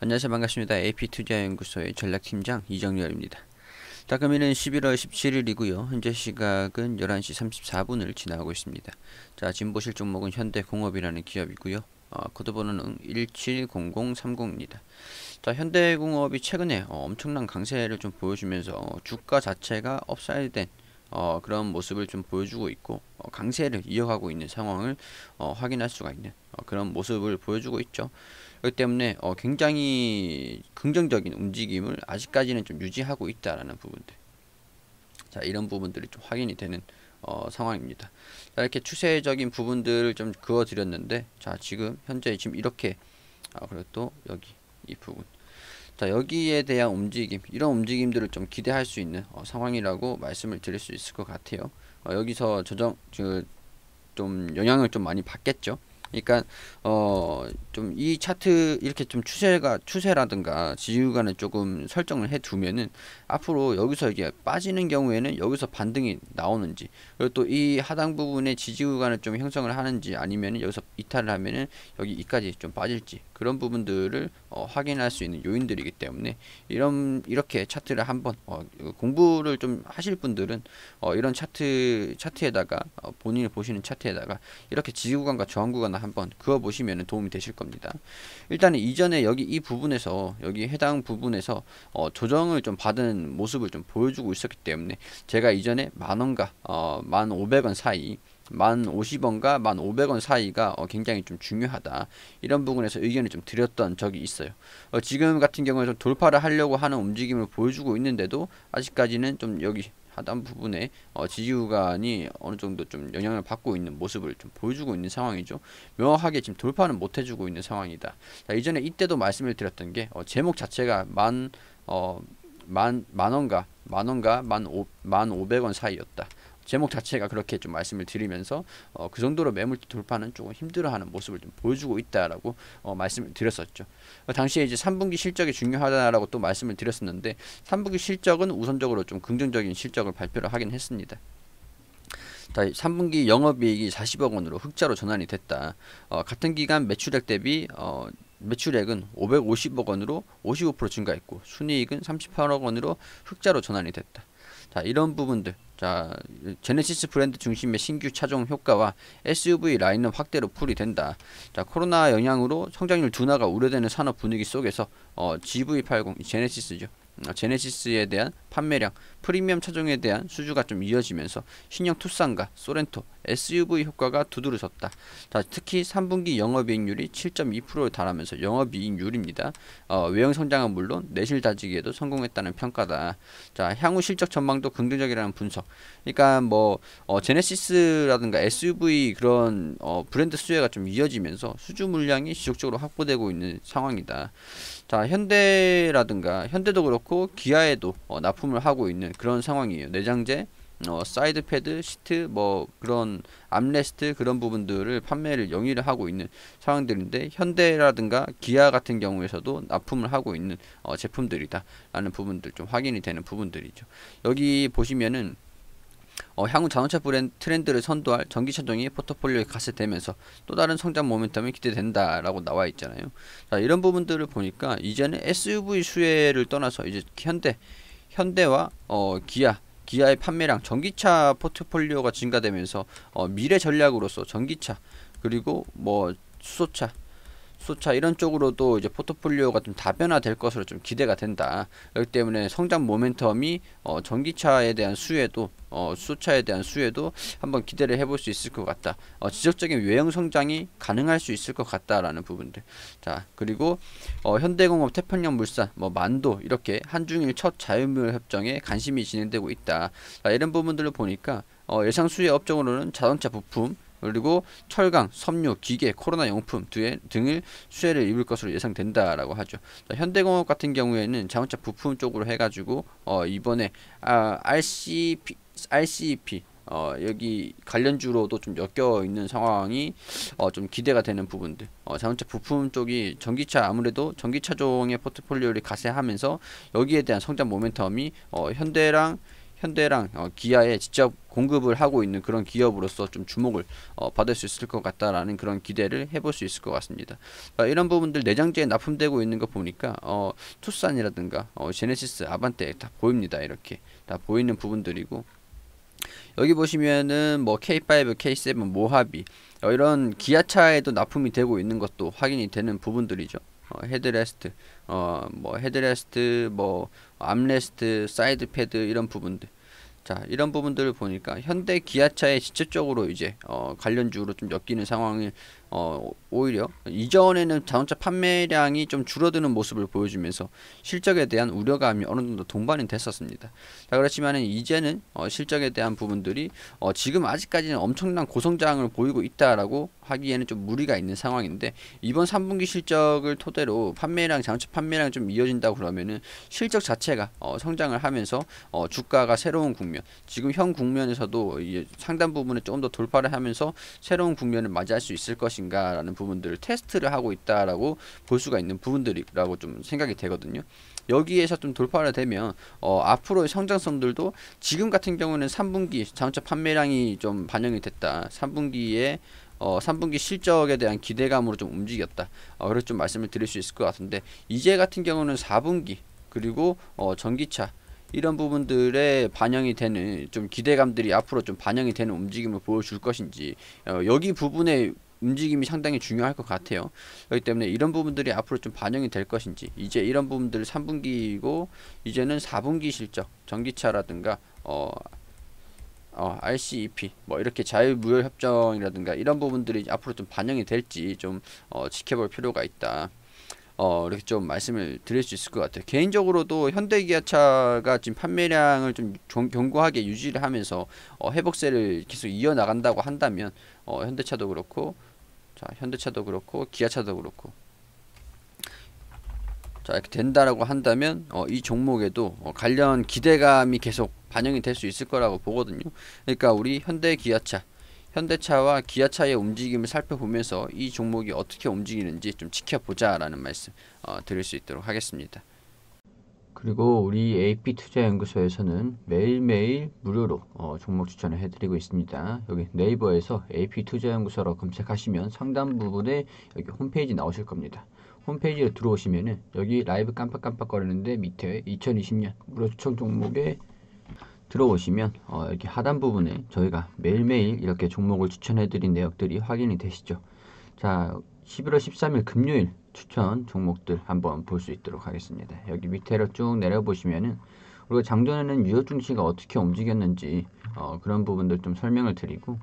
안녕하세요 반갑습니다. AP투자연구소의 전략팀장 이정렬입니다. 다금이는 11월 17일이고요. 현재 시각은 11시 34분을 지나고 있습니다. 자 진보실 종목은 현대공업이라는 기업이고요. 어, 코드번호는 170030입니다. 자, 현대공업이 최근에 어, 엄청난 강세를 좀 보여주면서 어, 주가 자체가 업사이드된 어, 그런 모습을 좀 보여주고 있고 어, 강세를 이어가고 있는 상황을 어, 확인할 수가 있는 어, 그런 모습을 보여주고 있죠. 그렇기 때문에 어, 굉장히 긍정적인 움직임을 아직까지는 좀 유지하고 있다라는 부분들. 자 이런 부분들이 좀 확인이 되는 어, 상황입니다. 자, 이렇게 추세적인 부분들을 좀 그어드렸는데 자 지금 현재 지금 이렇게 아 그리고 또 여기 이 부분 자 여기에 대한 움직임 이런 움직임들을 좀 기대할 수 있는 어, 상황이라고 말씀을 드릴 수 있을 것 같아요. 어, 여기서 저정좀 그, 영향을 좀 많이 받겠죠. 그러니까 어 좀 이 차트 이렇게 좀 추세가 추세라든가 지지구간을 조금 설정을 해 두면은 앞으로 여기서 이게 빠지는 경우에는 여기서 반등이 나오는지 그리고 또 이 하단 부분에 지지구간을 좀 형성을 하는지 아니면 여기서 이탈을 하면은 여기 이까지 좀 빠질지 그런 부분들을 어, 확인할 수 있는 요인들이기 때문에 이런 이렇게 차트를 한번 어, 공부를 좀 하실 분들은 어, 이런 차트 차트에다가 어 본인이 보시는 차트에다가 이렇게 지지구간과 저항구간 한번 한번 그어보시면 도움이 되실 겁니다. 일단은 이전에 여기 이 부분에서 여기 해당 부분에서 어, 조정을 좀 받은 모습을 좀 보여주고 있었기 때문에 제가 이전에 만원과 어, 만 오백 원 사이 만 오십 원과만 오백 원 사이가 어, 굉장히 좀 중요하다 이런 부분에서 의견을 좀 드렸던 적이 있어요 어, 지금 같은 경우에 좀 돌파를 하려고 하는 움직임을 보여주고 있는데도 아직까지는 좀 여기 하단 부분에 어, 지지구간이 어느 정도 좀 영향을 받고 있는 모습을 좀 보여주고 있는 상황이죠. 명확하게 지금 돌파는 못 해주고 있는 상황이다. 자, 이전에 이때도 말씀을 드렸던 게 어, 제목 자체가 만, 어, 만, 만 원가, 만 원가, 만, 오, 만 오백 원 사이였다. 제목 자체가 그렇게 좀 말씀을 드리면서 어, 그 정도로 매물 돌파는 조금 힘들어하는 모습을 좀 보여주고 있다라고 어, 말씀을 드렸었죠. 어, 당시에 이제 3분기 실적이 중요하다라고 또 말씀을 드렸었는데 3분기 실적은 우선적으로 좀 긍정적인 실적을 발표를 하긴 했습니다. 3분기 영업이익이 40억 원으로 흑자로 전환이 됐다. 어, 같은 기간 매출액 대비 어, 매출액은 550억 원으로 55% 증가했고 순이익은 38억 원으로 흑자로 전환이 됐다. 자 이런 부분들 자 제네시스 브랜드 중심의 신규 차종 효과와 SUV 라인업 확대로 풀이 된다. 자 코로나 영향으로 성장률 둔화가 우려되는 산업 분위기 속에서 어, GV80 제네시스죠. 어, 제네시스에 대한 판매량, 프리미엄 차종에 대한 수주가 좀 이어지면서 신형 투싼과 소렌토, SUV 효과가 두드러졌다. 자, 특히 3분기 영업이익률이 7.2%에 달하면서 영업이익률입니다. 어, 외형 성장은 물론 내실 다지기에도 성공했다는 평가다. 자, 향후 실적 전망도 긍정적이라는 분석. 그러니까 뭐 어, 제네시스라든가 SUV 그런 어, 브랜드 수혜가 좀 이어지면서 수주 물량이 지속적으로 확보되고 있는 상황이다. 자, 현대라든가 현대도 그렇고 그고 기아에도 어, 납품을 하고 있는 그런 상황이에요. 내장재, 어, 사이드 패드, 시트, 뭐 그런 암레스트 그런 부분들을 판매를 영위를 하고 있는 상황들인데 현대라든가 기아 같은 경우에서도 납품을 하고 있는 어, 제품들이다라는 부분들 좀 확인이 되는 부분들이죠. 여기 보시면은 어, 향후 자동차 브랜드 트렌드를 선도할 전기차종이 포트폴리오에 가세되면서 또 다른 성장 모멘텀이 기대된다라고 나와 있잖아요. 자, 이런 부분들을 보니까 이제는 SUV 수혜를 떠나서 이제 현대, 현대와 어, 기아, 기아의 판매량, 전기차 포트폴리오가 증가되면서 어, 미래 전략으로서 전기차 그리고 뭐 수소차 수차 이런 쪽으로도 이제 포트폴리오가 좀 다변화될 것으로 좀 기대가 된다. 그렇기 때문에 성장 모멘텀이 어, 전기차에 대한 수혜도 어, 수차에 대한 수혜도 한번 기대를 해볼 수 있을 것 같다. 어, 지속적인 외형 성장이 가능할 수 있을 것 같다라는 부분들. 자 그리고 어, 현대공업 태평양 물산 뭐 만도 이렇게 한중일 첫 자유무역 협정에 관심이 진행되고 있다. 자, 이런 부분들을 보니까 어, 예상 수혜 업종으로는 자동차 부품 그리고 철강, 섬유, 기계, 코로나 용품 등을 수혜를 입을 것으로 예상된다라고 하죠. 자, 현대공업 같은 경우에는 자동차 부품 쪽으로 해가지고 어, 이번에 아, RCP, RCEP 어, 여기 관련주로도 좀 엮여 있는 상황이 어, 좀 기대가 되는 부분들. 어, 자동차 부품 쪽이 전기차 아무래도 전기차종의 포트폴리오를 가세하면서 여기에 대한 성장 모멘텀이 어, 현대랑 현대랑 어, 기아에 직접 공급을 하고 있는 그런 기업으로서 좀 주목을 어, 받을 수 있을 것 같다라는 그런 기대를 해볼 수 있을 것 같습니다. 어, 이런 부분들 내장재에 납품되고 있는 거 보니까 어, 투싼이라든가 어, 제네시스, 아반떼 다 보입니다. 이렇게 다 보이는 부분들이고 여기 보시면은 뭐 K5, K7, 모하비 어, 이런 기아차에도 납품이 되고 있는 것도 확인이 되는 부분들이죠. 어, 헤드레스트, 어, 뭐 헤드레스트, 뭐 암레스트, 사이드 패드 이런 부분들. 자, 이런 부분들을 보니까 현대 기아차의 직접적으로 이제 어, 관련주로 좀 엮이는 상황이 어, 오히려 이전에는 자동차 판매량이 좀 줄어드는 모습을 보여주면서 실적에 대한 우려감이 어느 정도 동반이 됐었습니다. 자, 그렇지만 이제는 어, 실적에 대한 부분들이 어, 지금 아직까지는 엄청난 고성장을 보이고 있다라고 하기에는 좀 무리가 있는 상황인데 이번 3분기 실적을 토대로 판매량, 자동차 판매량 이좀 이어진다 고 그러면은 실적 자체가 어, 성장을 하면서 어, 주가가 새로운 국면, 지금 현 국면에서도 상단 부분에 조금 더 돌파를 하면서 새로운 국면을 맞이할 수 있을 것이 것인가라는 부분들을 테스트를 하고 있다라고 볼 수가 있는 부분들이라고 좀 생각이 되거든요. 여기에서 좀 돌파를 되면 어, 앞으로의 성장성들도 지금 같은 경우는 3분기 자동차 판매량이 좀 반영이 됐다. 3분기에 어, 3분기 실적에 대한 기대감으로 좀 움직였다. 어, 그래서 좀 말씀을 드릴 수 있을 것 같은데 이제 같은 경우는 4분기 그리고 어, 전기차 이런 부분들에 반영이 되는 좀 기대감들이 앞으로 좀 반영이 되는 움직임을 보여줄 것인지 어, 여기 부분에 움직임이 상당히 중요할 것 같아요. 그렇기 때문에 이런 부분들이 앞으로 좀 반영이 될 것인지 이제 이런 부분들 3분기이고 이제는 4분기 실적 전기차라든가 어, 어 RCEP 뭐 이렇게 자유무역 협정이라든가 이런 부분들이 앞으로 좀 반영이 될지 좀 어, 지켜볼 필요가 있다. 어, 이렇게 좀 말씀을 드릴 수 있을 것 같아요. 개인적으로도 현대기아차가 지금 판매량을 좀 견고하게 유지를 하면서 어, 회복세를 계속 이어나간다고 한다면 어, 현대차도 그렇고 자 현대차도 그렇고 기아차도 그렇고 자 이렇게 된다라고 한다면 어, 이 종목에도 어, 관련 기대감이 계속 반영이 될 수 있을 거라고 보거든요 그러니까 우리 현대 기아차 현대차와 기아차의 움직임을 살펴보면서 이 종목이 어떻게 움직이는지 좀 지켜보자 라는 말씀 어, 드릴 수 있도록 하겠습니다 그리고 우리 AP 투자 연구소에서는 매일매일 무료로 어, 종목 추천을 해드리고 있습니다. 여기 네이버에서 AP 투자 연구소로 검색하시면 상단 부분에 여기 홈페이지 나오실 겁니다. 홈페이지에 들어오시면은 여기 라이브 깜빡깜빡거리는데 밑에 2020년 무료 추천 종목에 들어오시면 어, 이렇 하단 부분에 저희가 매일매일 이렇게 종목을 추천해드린 내역들이 확인이 되시죠. 자, 11월 13일 금요일 추천 종목들 한번 볼 수 있도록 하겠습니다. 여기 밑에로 쭉 내려보시면은 우리가 작년에는 유효 증시가 어떻게 움직였는지 어, 그런 부분들 좀 설명을 드리고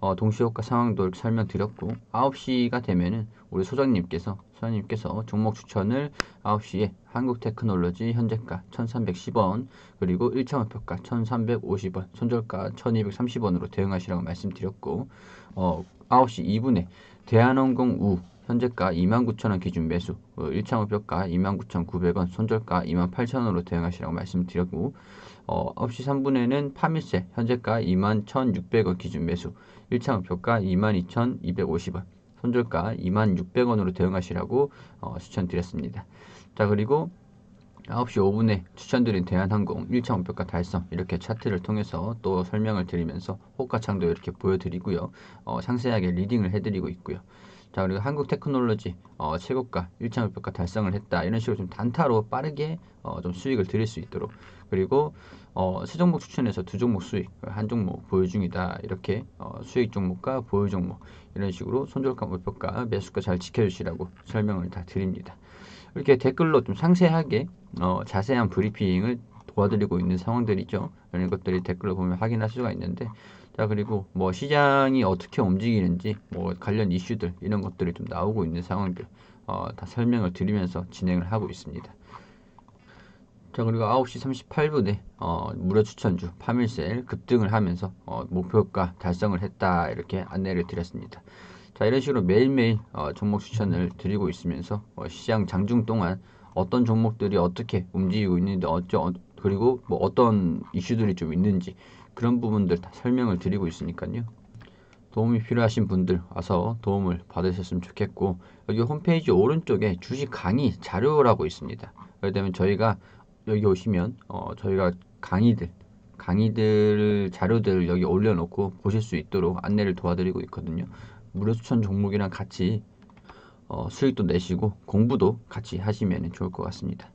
어, 동시효과 상황도 이렇게 설명드렸고 9시가 되면은 우리 소장님께서 소장님께서 종목 추천을 9시에 한국테크놀로지 현재가 1310원 그리고 1차 목표가 1350원 손절가 1230원으로 대응하시라고 말씀드렸고 어, 9시 2분에 대한항공 우 현재가 29,000원 기준 매수, 1차 목표가 29,900원, 손절가 28,000원으로 대응하시라고 말씀드렸고 어, 9시 3분에는 파밀세, 현재가 21,600원 기준 매수, 1차 목표가 22,250원, 손절가 2,600원으로 대응하시라고 어, 추천드렸습니다. 자 그리고 9시 5분에 추천드린 대한항공 1차 목표가 달성 이렇게 차트를 통해서 또 설명을 드리면서 호가창도 이렇게 보여드리고요. 어, 상세하게 리딩을 해드리고 있고요. 자 그리고 한국 테크놀로지 어, 최고가 1차 목표가 달성을 했다 이런 식으로 좀 단타로 빠르게 어, 좀 수익을 드릴 수 있도록 그리고 어, 세 종목 추천해서 두 종목 수익 한 종목 보유 중이다 이렇게 어, 수익 종목과 보유 종목 이런 식으로 손절가 목표가 매수가 잘 지켜주시라고 설명을 다 드립니다 이렇게 댓글로 좀 상세하게 어, 자세한 브리핑을 도와드리고 있는 상황들이죠 이런 것들이 댓글로 보면 확인할 수가 있는데 자 그리고 뭐 시장이 어떻게 움직이는지 뭐 관련 이슈들 이런 것들이 좀 나오고 있는 상황들 어, 다 설명을 드리면서 진행을 하고 있습니다. 자 그리고 9시 38분에 어, 무료 추천주 파밀셀 급등을 하면서 어, 목표가 달성을 했다 이렇게 안내를 드렸습니다. 자 이런 식으로 매일매일 어, 종목 추천을 드리고 있으면서 어, 시장 장중 동안 어떤 종목들이 어떻게 움직이고 있는지 어쩌 그리고 뭐 어떤 이슈들이 좀 있는지 그런 부분들 다 설명을 드리고 있으니까요. 도움이 필요하신 분들 와서 도움을 받으셨으면 좋겠고 여기 홈페이지 오른쪽에 주식 강의 자료라고 있습니다. 그렇다면 저희가 여기 오시면 어, 저희가 강의들 강의들 자료들을 여기 올려놓고 보실 수 있도록 안내를 도와드리고 있거든요. 무료 추천 종목이랑 같이 어, 수익도 내시고 공부도 같이 하시면 좋을 것 같습니다.